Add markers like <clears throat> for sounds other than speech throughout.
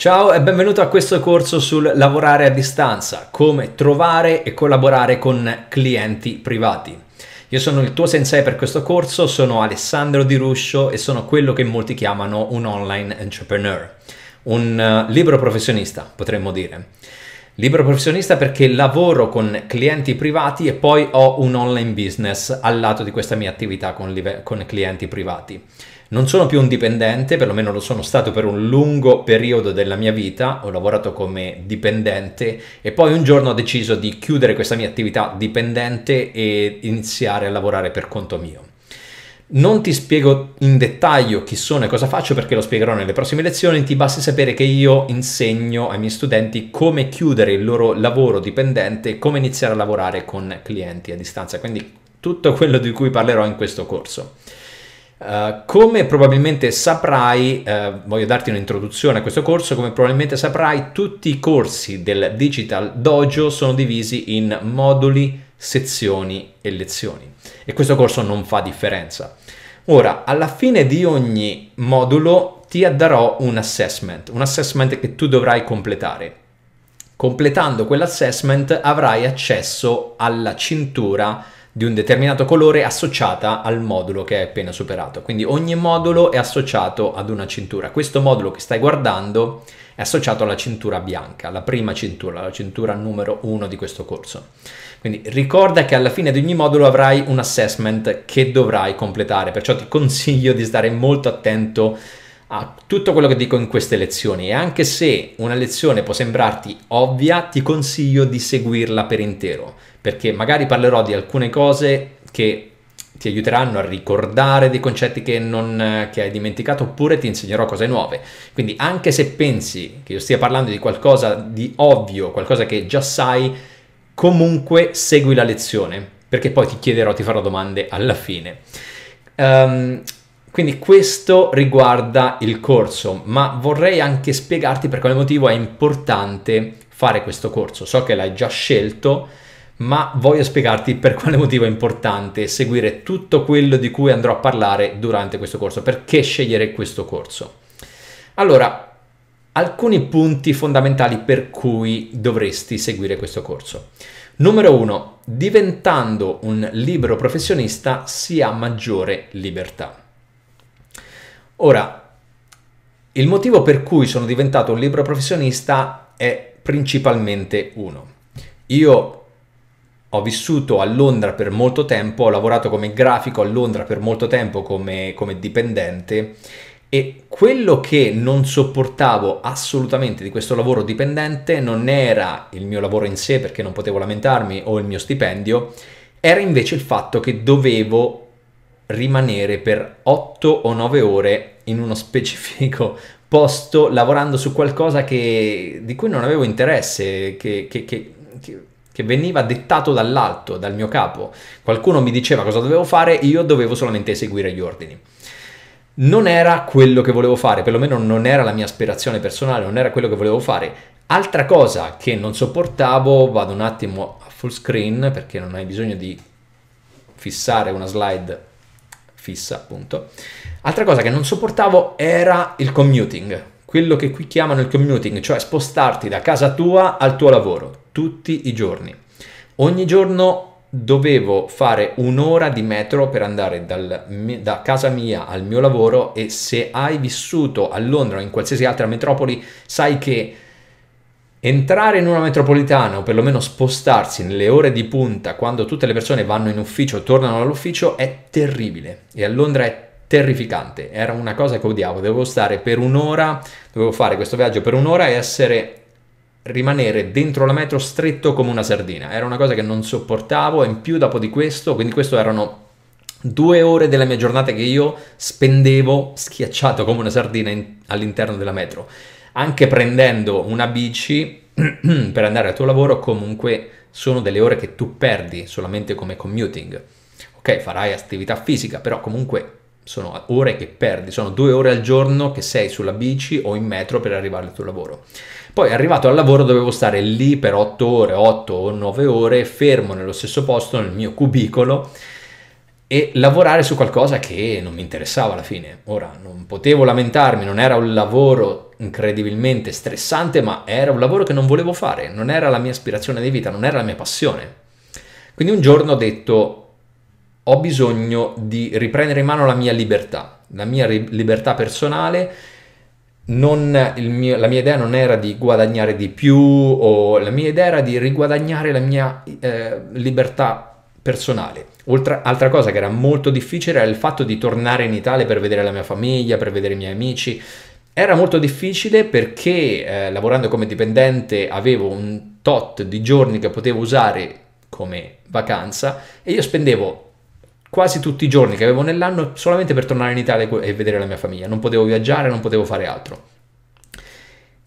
Ciao e benvenuto a questo corso sul lavorare a distanza, come trovare e collaborare con clienti privati. Io sono il tuo sensei per questo corso, sono Alessandro Di Ruscio e sono quello che molti chiamano un online entrepreneur, un eh, libero professionista potremmo dire. Libero professionista perché lavoro con clienti privati e poi ho un online business al lato di questa mia attività con, con clienti privati. Non sono più un dipendente, perlomeno lo sono stato per un lungo periodo della mia vita, ho lavorato come dipendente e poi un giorno ho deciso di chiudere questa mia attività dipendente e iniziare a lavorare per conto mio. Non ti spiego in dettaglio chi sono e cosa faccio perché lo spiegherò nelle prossime lezioni, ti basti sapere che io insegno ai miei studenti come chiudere il loro lavoro dipendente, come iniziare a lavorare con clienti a distanza, quindi tutto quello di cui parlerò in questo corso. Eh, come probabilmente saprai, uh, voglio darti un'introduzione a questo corso, come probabilmente saprai tutti i corsi del Digital Dojo sono divisi in moduli, sezioni e lezioni e questo corso non fa differenza. Ora, alla fine di ogni modulo ti darò un assessment, un assessment che tu dovrai completare. Completando quell'assessment avrai accesso alla cintura di un determinato colore associata al modulo che hai appena superato. Quindi ogni modulo è associato ad una cintura. Questo modulo che stai guardando è associato alla cintura bianca, la prima cintura, la cintura numero 1 di questo corso. Quindi ricorda che alla fine di ogni modulo avrai un assessment che dovrai completare, perciò ti consiglio di stare molto attento a tutto quello che dico in queste lezioni e anche se una lezione può sembrarti ovvia, ti consiglio di seguirla per intero perché magari parlerò di alcune cose che ti aiuteranno a ricordare dei concetti che, non, che, hai dimenticato oppure ti insegnerò cose nuove. Quindi anche se pensi che io stia parlando di qualcosa di ovvio, qualcosa che già sai, comunque segui la lezione perché poi ti chiederò, ti farò domande alla fine. Um, quindi questo riguarda il corso, ma vorrei anche spiegarti per quale motivo è importante fare questo corso. So che l'hai già scelto, ma voglio spiegarti per quale motivo è importante seguire tutto quello di cui andrò a parlare durante questo corso, perché scegliere questo corso. Allora, alcuni punti fondamentali per cui dovresti seguire questo corso. Numero 1. Diventando un libero professionista si ha maggiore libertà. Ora, il motivo per cui sono diventato un libero professionista è principalmente uno. Io ho vissuto a Londra per molto tempo, ho lavorato come grafico a Londra per molto tempo come, come dipendente e quello che non sopportavo assolutamente di questo lavoro dipendente non era il mio lavoro in sé perché non potevo lamentarmi o il mio stipendio, era invece il fatto che dovevo rimanere per 8 o 9 ore in uno specifico posto lavorando su qualcosa che, di cui non avevo interesse, che, che, che, che che veniva dettato dall'alto, dal mio capo. Qualcuno mi diceva cosa dovevo fare, io dovevo solamente eseguire gli ordini. Non era quello che volevo fare, perlomeno non era la mia aspirazione personale, non era quello che volevo fare. Altra cosa che non sopportavo, vado un attimo a full screen perché non hai bisogno di fissare una slide fissa, appunto. Altra cosa che non sopportavo era il commuting quello che qui chiamano il commuting, cioè spostarti da casa tua al tuo lavoro tutti i giorni. Ogni giorno dovevo fare un'ora di metro per andare dal, da casa mia al mio lavoro e se hai vissuto a Londra o in qualsiasi altra metropoli sai che entrare in una metropolitana o perlomeno spostarsi nelle ore di punta quando tutte le persone vanno in ufficio o tornano all'ufficio è terribile e a Londra è terrificante, era una cosa che odiavo, dovevo stare per un'ora, dovevo fare questo viaggio per un'ora e essere rimanere dentro la metro stretto come una sardina, era una cosa che non sopportavo e in più dopo di questo, quindi questo erano due ore della mia giornata che io spendevo schiacciato come una sardina in, all'interno della metro, anche prendendo una bici <clears throat> per andare al tuo lavoro comunque sono delle ore che tu perdi solamente come commuting. Ok, farai attività fisica, però comunque sono ore che perdi, sono due ore al giorno che sei sulla bici o in metro per arrivare al tuo lavoro. Poi arrivato al lavoro dovevo stare lì per 8 ore, 8 o 9 ore, fermo nello stesso posto, nel mio cubicolo e lavorare su qualcosa che non mi interessava alla fine. Ora non potevo lamentarmi, non era un lavoro incredibilmente stressante, ma era un lavoro che non volevo fare, non era la mia aspirazione di vita, non era la mia passione. Quindi un giorno ho detto ho bisogno di riprendere in mano la mia libertà, la mia ri- libertà personale. Non, mio, la mia idea non era di guadagnare di più o la mia idea era di riguadagnare la mia eh, libertà personale. Oltre, altra cosa che era molto difficile era il fatto di tornare in Italia per vedere la mia famiglia, per vedere i miei amici. Era molto difficile perché eh, lavorando come dipendente avevo un tot di giorni che potevo usare come vacanza e io spendevo quasi tutti i giorni che avevo nell'anno solamente per tornare in Italia e vedere la mia famiglia. Non potevo viaggiare, non potevo fare altro.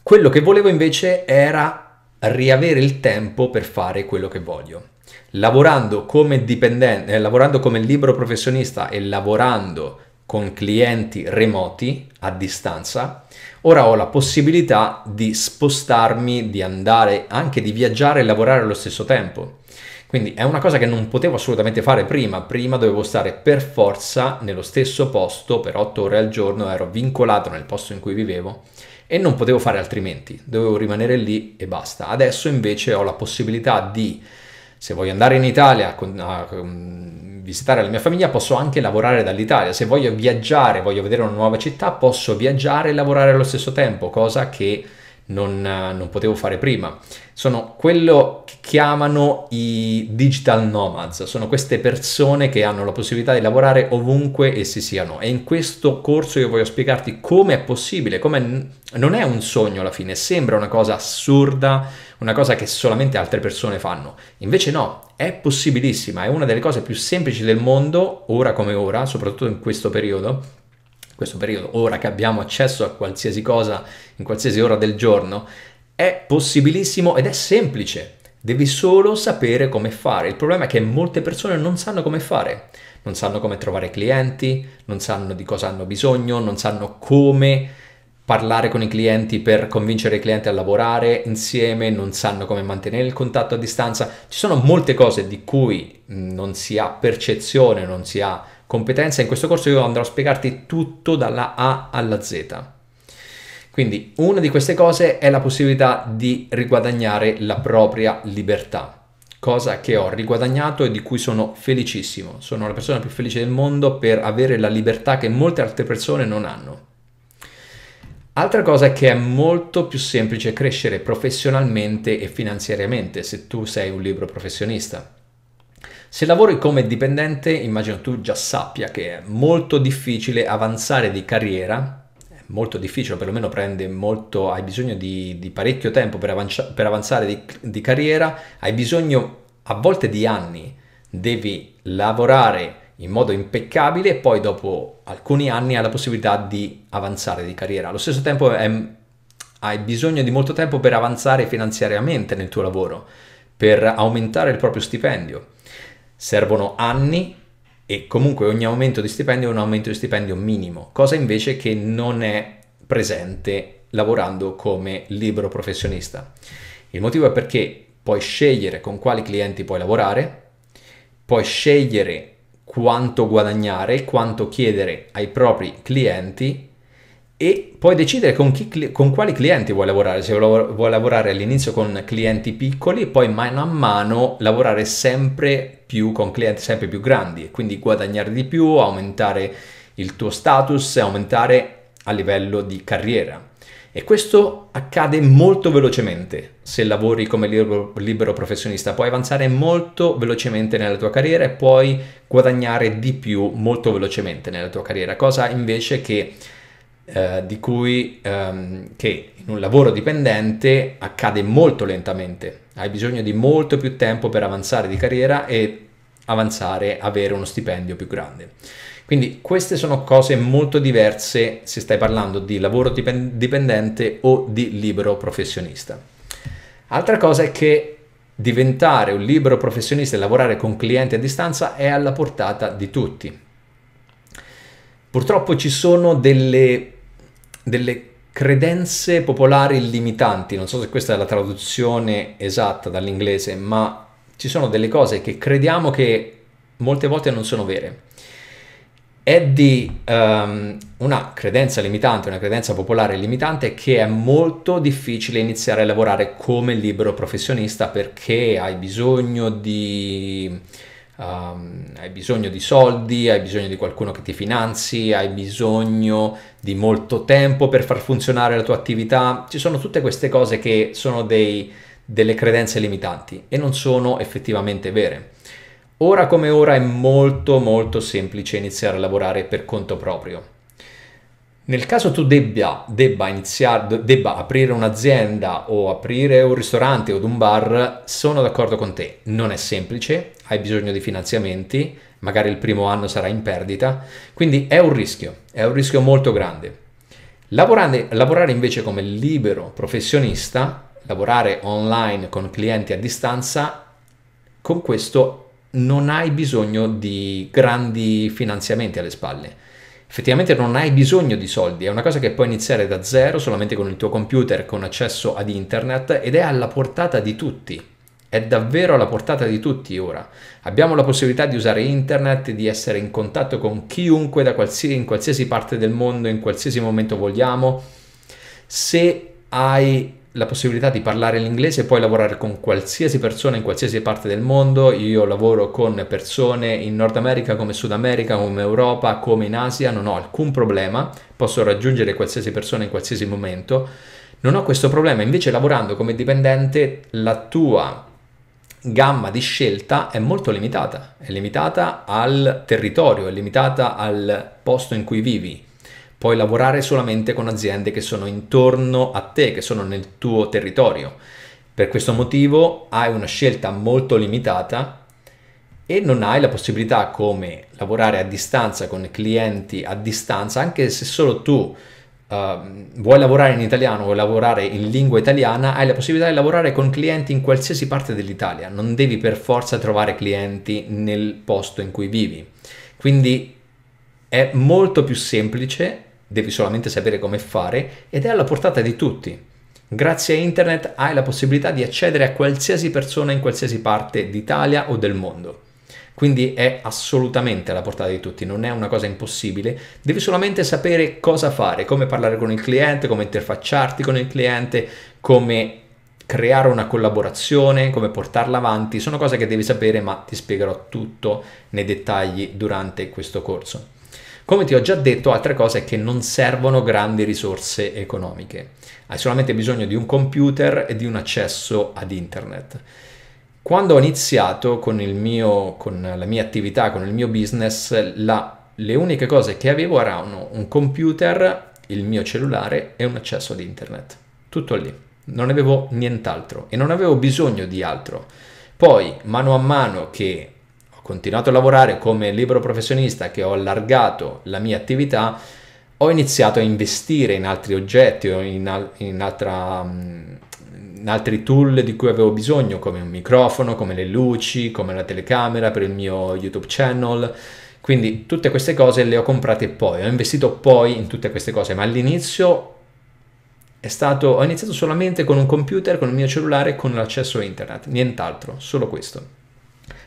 Quello che volevo invece era riavere il tempo per fare quello che voglio. Lavorando come dipendente, eh, lavorando come libero professionista e lavorando con clienti remoti a distanza, ora ho la possibilità di spostarmi, di andare anche di viaggiare e lavorare allo stesso tempo. Quindi è una cosa che non potevo assolutamente fare prima, prima dovevo stare per forza nello stesso posto per 8 ore al giorno, ero vincolato nel posto in cui vivevo e non potevo fare altrimenti, dovevo rimanere lì e basta. Adesso invece ho la possibilità di, se voglio andare in Italia a visitare la mia famiglia, posso anche lavorare dall'Italia, se voglio viaggiare, voglio vedere una nuova città, posso viaggiare e lavorare allo stesso tempo, cosa che non, non potevo fare prima. Sono quello chiamano i digital nomads, sono queste persone che hanno la possibilità di lavorare ovunque essi siano e in questo corso io voglio spiegarti come è possibile, come non è un sogno alla fine, sembra una cosa assurda, una cosa che solamente altre persone fanno, invece no, è possibilissima, è una delle cose più semplici del mondo, ora come ora, soprattutto in questo periodo, In questo periodo, ora che abbiamo accesso a qualsiasi cosa in qualsiasi ora del giorno, è possibilissimo ed è semplice. Devi solo sapere come fare. Il problema è che molte persone non sanno come fare. Non sanno come trovare clienti, non sanno di cosa hanno bisogno, non sanno come parlare con i clienti per convincere i clienti a lavorare insieme, non sanno come mantenere il contatto a distanza. Ci sono molte cose di cui non si ha percezione, non si ha competenza. In questo corso io andrò a spiegarti tutto dalla A alla Z. Quindi una di queste cose è la possibilità di riguadagnare la propria libertà, cosa che ho riguadagnato e di cui sono felicissimo. Sono la persona più felice del mondo per avere la libertà che molte altre persone non hanno. Altra cosa è che è molto più semplice crescere professionalmente e finanziariamente se tu sei un libro professionista. Se lavori come dipendente, immagino tu già sappia che è molto difficile avanzare di carriera molto difficile, perlomeno prende molto, hai bisogno di, di parecchio tempo per, avancia, per avanzare di, di carriera, hai bisogno a volte di anni, devi lavorare in modo impeccabile e poi dopo alcuni anni hai la possibilità di avanzare di carriera. Allo stesso tempo è, hai bisogno di molto tempo per avanzare finanziariamente nel tuo lavoro, per aumentare il proprio stipendio. Servono anni e comunque ogni aumento di stipendio è un aumento di stipendio minimo, cosa invece che non è presente lavorando come libero professionista. Il motivo è perché puoi scegliere con quali clienti puoi lavorare, puoi scegliere quanto guadagnare, quanto chiedere ai propri clienti e puoi decidere con, chi, con, quali clienti vuoi lavorare, se vuoi lavorare all'inizio con clienti piccoli e poi mano a mano lavorare sempre più con clienti sempre più grandi e quindi guadagnare di più, aumentare il tuo status, aumentare a livello di carriera. E questo accade molto velocemente se lavori come libero, libero, professionista, puoi avanzare molto velocemente nella tua carriera e puoi guadagnare di più molto velocemente nella tua carriera, cosa invece che eh, di cui, ehm, che in un lavoro dipendente accade molto lentamente. Hai bisogno di molto più tempo per avanzare di carriera e avanzare, avere uno stipendio più grande. Quindi queste sono cose molto diverse se stai parlando di lavoro dipendente o di libero professionista. Altra cosa è che diventare un libero professionista e lavorare con clienti a distanza è alla portata di tutti. Purtroppo ci sono delle, delle credenze popolari limitanti, non so se questa è la traduzione esatta dall'inglese, ma ci sono delle cose che crediamo che molte volte non sono vere. È di um, una credenza limitante, una credenza popolare limitante che è molto difficile iniziare a lavorare come libero professionista perché hai bisogno di Um, hai bisogno di soldi, hai bisogno di qualcuno che ti finanzi, hai bisogno di molto tempo per far funzionare la tua attività. Ci sono tutte queste cose che sono dei, delle credenze limitanti e non sono effettivamente vere. Ora come ora è molto molto semplice iniziare a lavorare per conto proprio. Nel caso tu debbia, debba, iniziare, debba aprire un'azienda o aprire un ristorante o un bar, sono d'accordo con te, non è semplice, hai bisogno di finanziamenti, magari il primo anno sarà in perdita, quindi è un rischio, è un rischio molto grande. Lavorare, lavorare invece come libero professionista, lavorare online con clienti a distanza, con questo non hai bisogno di grandi finanziamenti alle spalle effettivamente non hai bisogno di soldi, è una cosa che puoi iniziare da zero solamente con il tuo computer, con accesso ad internet ed è alla portata di tutti. È davvero alla portata di tutti ora. Abbiamo la possibilità di usare internet, di essere in contatto con chiunque da qualsiasi, in qualsiasi parte del mondo, in qualsiasi momento vogliamo. Se hai la possibilità di parlare l'inglese e poi lavorare con qualsiasi persona in qualsiasi parte del mondo. Io lavoro con persone in Nord America, come Sud America, come Europa, come in Asia, non ho alcun problema, posso raggiungere qualsiasi persona in qualsiasi momento. Non ho questo problema, invece lavorando come dipendente la tua gamma di scelta è molto limitata, è limitata al territorio, è limitata al posto in cui vivi, Puoi lavorare solamente con aziende che sono intorno a te, che sono nel tuo territorio. Per questo motivo hai una scelta molto limitata e non hai la possibilità come lavorare a distanza con clienti a distanza, anche se solo tu Uh, vuoi lavorare in italiano, vuoi lavorare in lingua italiana, hai la possibilità di lavorare con clienti in qualsiasi parte dell'Italia, non devi per forza trovare clienti nel posto in cui vivi. Quindi è molto più semplice devi solamente sapere come fare ed è alla portata di tutti. Grazie a internet hai la possibilità di accedere a qualsiasi persona in qualsiasi parte d'Italia o del mondo. Quindi è assolutamente alla portata di tutti, non è una cosa impossibile, devi solamente sapere cosa fare, come parlare con il cliente, come interfacciarti con il cliente, come creare una collaborazione, come portarla avanti, sono cose che devi sapere ma ti spiegherò tutto nei dettagli durante questo corso. Come ti ho già detto, altra cosa è che non servono grandi risorse economiche. Hai solamente bisogno di un computer e di un accesso ad internet. Quando ho iniziato con, mio, con la mia attività, con il mio business, la, le uniche cose che avevo erano un computer, il mio cellulare e un accesso ad internet. Tutto lì. Non avevo nient'altro e non avevo bisogno di altro. Poi, mano a mano che continuato a lavorare come libero professionista, che ho allargato la mia attività, ho iniziato a investire in altri oggetti o in, al- in, altra, mm, in altri tool di cui avevo bisogno, come un microfono, come le luci, come la telecamera per il mio YouTube channel. Quindi tutte queste cose le ho comprate poi, ho investito poi in tutte queste cose, ma all'inizio è stato, ho iniziato solamente con un computer, con il mio cellulare, e con l'accesso a internet, nient'altro, solo questo.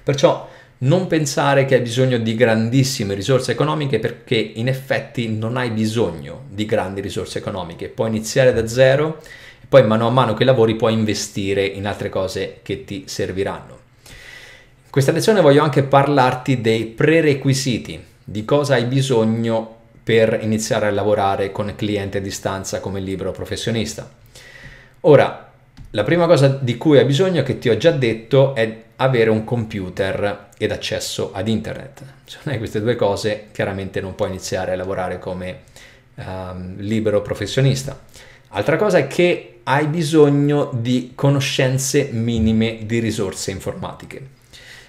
Perciò non pensare che hai bisogno di grandissime risorse economiche perché in effetti non hai bisogno di grandi risorse economiche, puoi iniziare da zero e poi mano a mano che lavori puoi investire in altre cose che ti serviranno. In questa lezione voglio anche parlarti dei prerequisiti, di cosa hai bisogno per iniziare a lavorare con clienti a distanza come libero professionista. Ora, la prima cosa di cui hai bisogno, che ti ho già detto, è avere un computer ed accesso ad internet. Se non hai queste due cose, chiaramente non puoi iniziare a lavorare come um, libero professionista. Altra cosa è che hai bisogno di conoscenze minime di risorse informatiche.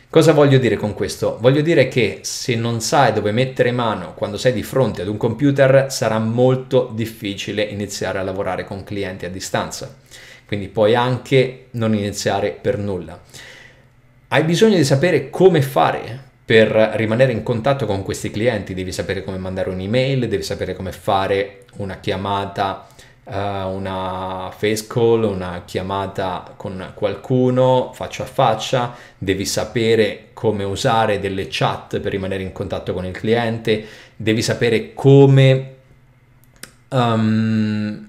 Cosa voglio dire con questo? Voglio dire che se non sai dove mettere mano quando sei di fronte ad un computer sarà molto difficile iniziare a lavorare con clienti a distanza quindi puoi anche non iniziare per nulla. Hai bisogno di sapere come fare per rimanere in contatto con questi clienti, devi sapere come mandare un'email, devi sapere come fare una chiamata, uh, una face call, una chiamata con qualcuno faccia a faccia, devi sapere come usare delle chat per rimanere in contatto con il cliente, devi sapere come... Um,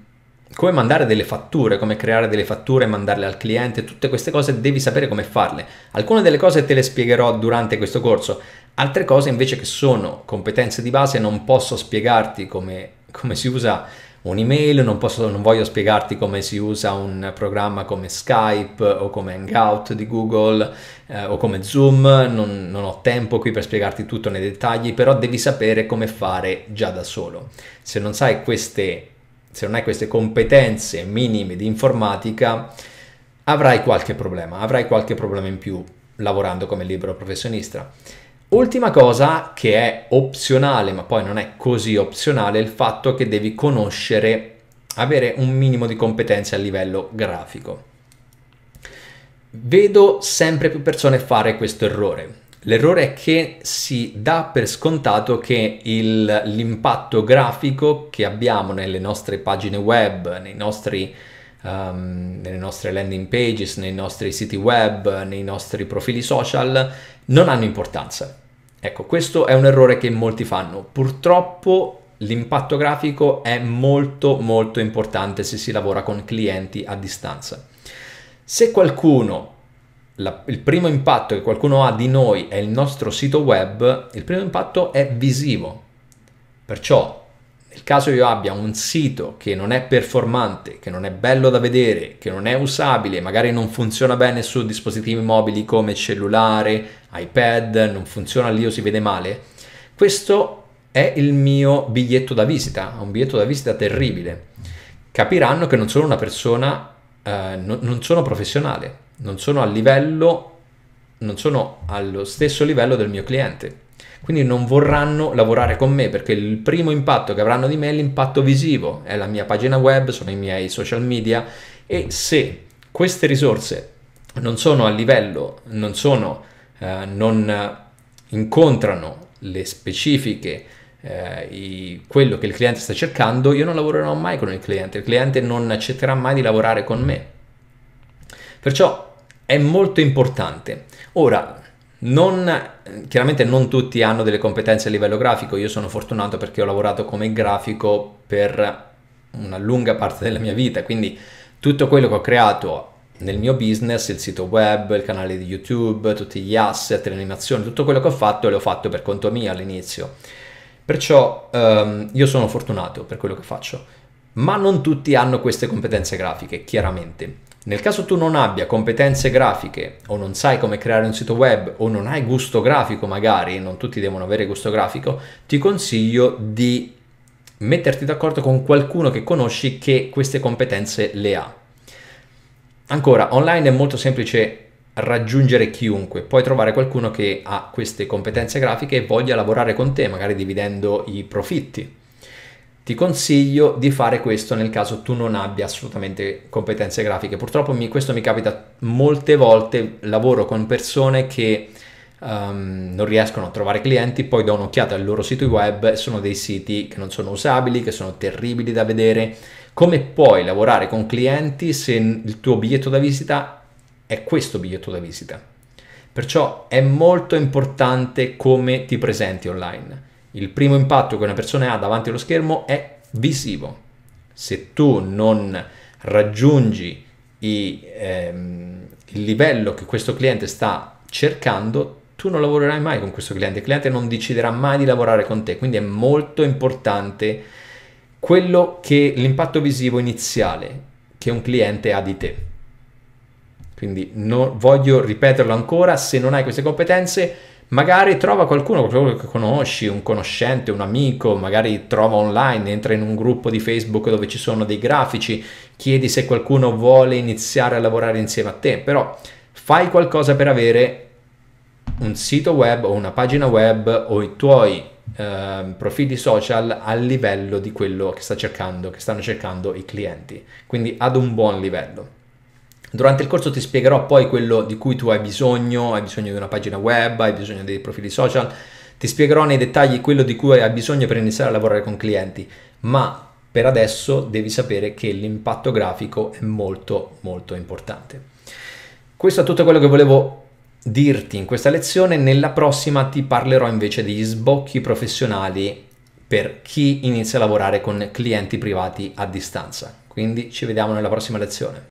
come mandare delle fatture, come creare delle fatture e mandarle al cliente, tutte queste cose devi sapere come farle. Alcune delle cose te le spiegherò durante questo corso, altre cose invece che sono competenze di base non posso spiegarti come, come si usa un'email, non, posso, non voglio spiegarti come si usa un programma come Skype o come Hangout di Google eh, o come Zoom, non, non ho tempo qui per spiegarti tutto nei dettagli, però devi sapere come fare già da solo. Se non sai queste se non hai queste competenze minime di informatica, avrai qualche problema, avrai qualche problema in più lavorando come libero professionista. Ultima cosa che è opzionale, ma poi non è così opzionale, è il fatto che devi conoscere, avere un minimo di competenze a livello grafico. Vedo sempre più persone fare questo errore. L'errore è che si dà per scontato che il, l'impatto grafico che abbiamo nelle nostre pagine web, nostri, um, nelle nostre landing pages, nei nostri siti web, nei nostri profili social, non hanno importanza. Ecco, questo è un errore che molti fanno. Purtroppo l'impatto grafico è molto molto importante se si lavora con clienti a distanza. Se qualcuno la, il primo impatto che qualcuno ha di noi è il nostro sito web, il primo impatto è visivo. Perciò, nel caso io abbia un sito che non è performante, che non è bello da vedere, che non è usabile, magari non funziona bene su dispositivi mobili come cellulare, iPad, non funziona lì o si vede male, questo è il mio biglietto da visita, un biglietto da visita terribile. Capiranno che non sono una persona eh, non sono professionale, non sono a livello, non sono allo stesso livello del mio cliente. Quindi non vorranno lavorare con me perché il primo impatto che avranno di me è l'impatto visivo, è la mia pagina web, sono i miei social media e se queste risorse non sono a livello, non, sono, eh, non incontrano le specifiche eh, i, quello che il cliente sta cercando, io non lavorerò mai con il cliente, il cliente non accetterà mai di lavorare con me. Perciò è molto importante. Ora, non, chiaramente non tutti hanno delle competenze a livello grafico, io sono fortunato perché ho lavorato come grafico per una lunga parte della mia vita, quindi tutto quello che ho creato nel mio business, il sito web, il canale di YouTube, tutti gli asset, le animazioni, tutto quello che ho fatto l'ho fatto per conto mio all'inizio. Perciò ehm, io sono fortunato per quello che faccio, ma non tutti hanno queste competenze grafiche, chiaramente. Nel caso tu non abbia competenze grafiche o non sai come creare un sito web o non hai gusto grafico magari, non tutti devono avere gusto grafico, ti consiglio di metterti d'accordo con qualcuno che conosci che queste competenze le ha. Ancora, online è molto semplice raggiungere chiunque, puoi trovare qualcuno che ha queste competenze grafiche e voglia lavorare con te, magari dividendo i profitti. Ti consiglio di fare questo nel caso tu non abbia assolutamente competenze grafiche. Purtroppo mi, questo mi capita molte volte, lavoro con persone che um, non riescono a trovare clienti, poi do un'occhiata al loro sito web, sono dei siti che non sono usabili, che sono terribili da vedere. Come puoi lavorare con clienti se il tuo biglietto da visita è questo biglietto da visita. Perciò è molto importante come ti presenti online. Il primo impatto che una persona ha davanti allo schermo è visivo. Se tu non raggiungi i, ehm, il livello che questo cliente sta cercando, tu non lavorerai mai con questo cliente, il cliente non deciderà mai di lavorare con te, quindi è molto importante quello che l'impatto visivo iniziale che un cliente ha di te. Quindi non, voglio ripeterlo ancora, se non hai queste competenze, magari trova qualcuno, qualcuno che conosci, un conoscente, un amico, magari trova online, entra in un gruppo di Facebook dove ci sono dei grafici, chiedi se qualcuno vuole iniziare a lavorare insieme a te, però fai qualcosa per avere un sito web o una pagina web o i tuoi eh, profili social al livello di quello che sta cercando, che stanno cercando i clienti, quindi ad un buon livello. Durante il corso ti spiegherò poi quello di cui tu hai bisogno, hai bisogno di una pagina web, hai bisogno dei profili social, ti spiegherò nei dettagli quello di cui hai bisogno per iniziare a lavorare con clienti, ma per adesso devi sapere che l'impatto grafico è molto molto importante. Questo è tutto quello che volevo dirti in questa lezione, nella prossima ti parlerò invece degli sbocchi professionali per chi inizia a lavorare con clienti privati a distanza. Quindi ci vediamo nella prossima lezione.